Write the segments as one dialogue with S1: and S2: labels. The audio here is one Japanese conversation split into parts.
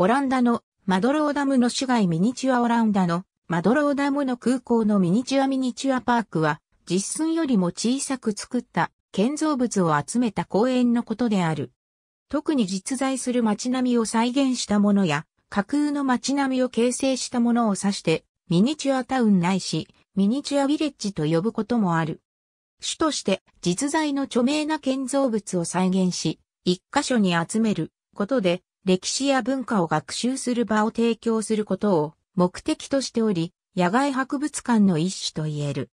S1: オランダのマドローダムの市街ミニチュアオランダのマドローダムの空港のミニチュアミニチュアパークは実寸よりも小さく作った建造物を集めた公園のことである。特に実在する街並みを再現したものや架空の街並みを形成したものを指してミニチュアタウンないしミニチュアビレッジと呼ぶこともある。主として実在の著名な建造物を再現し、一箇所に集めることで歴史や文化を学習する場を提供することを目的としており、野外博物館の一種と言える。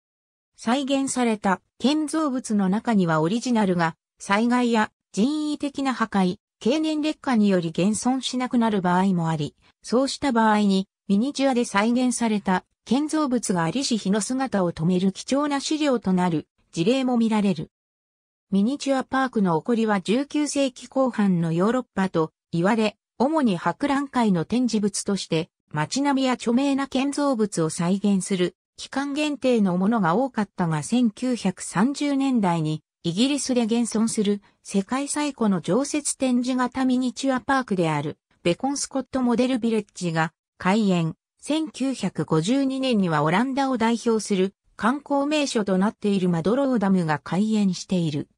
S1: 再現された建造物の中にはオリジナルが災害や人為的な破壊、経年劣化により現存しなくなる場合もあり、そうした場合にミニチュアで再現された建造物がありし日の姿を止める貴重な資料となる事例も見られる。ミニチュアパークの起こりは19世紀後半のヨーロッパとわれ、主に博覧会の展示物として、街並みや著名な建造物を再現する、期間限定のものが多かったが1930年代に、イギリスで現存する世界最古の常設展示型ミニチュアパークであるベコンスコットモデルビレッジが開園。1952年にはオランダを代表する観光名所となっているマドローダムが開園している。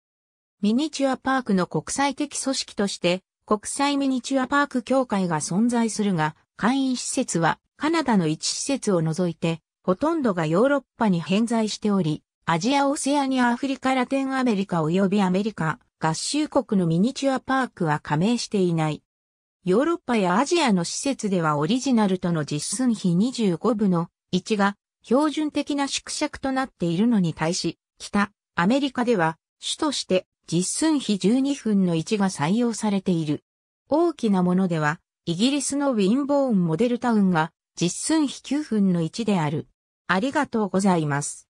S1: ミニチュアパークの国際的組織として国際ミニチュアパーク協会が存在するが、会員施設はカナダの一施設を除いて、ほとんどがヨーロッパに偏在しており、アジア・オセアニア・アフリカ・ラテンアメリカ及びアメリカ合衆国のミニチュアパークは加盟していない。ヨーロッパやアジアの施設ではオリジナルとの実寸比25分の1が標準的な縮尺となっているのに対し、北アメリカでは主として実寸比12分の1が採用されている。大きなものでは、イギリスのウィンボーンモデルタウンが実寸比9分の1である。ありがとうございます。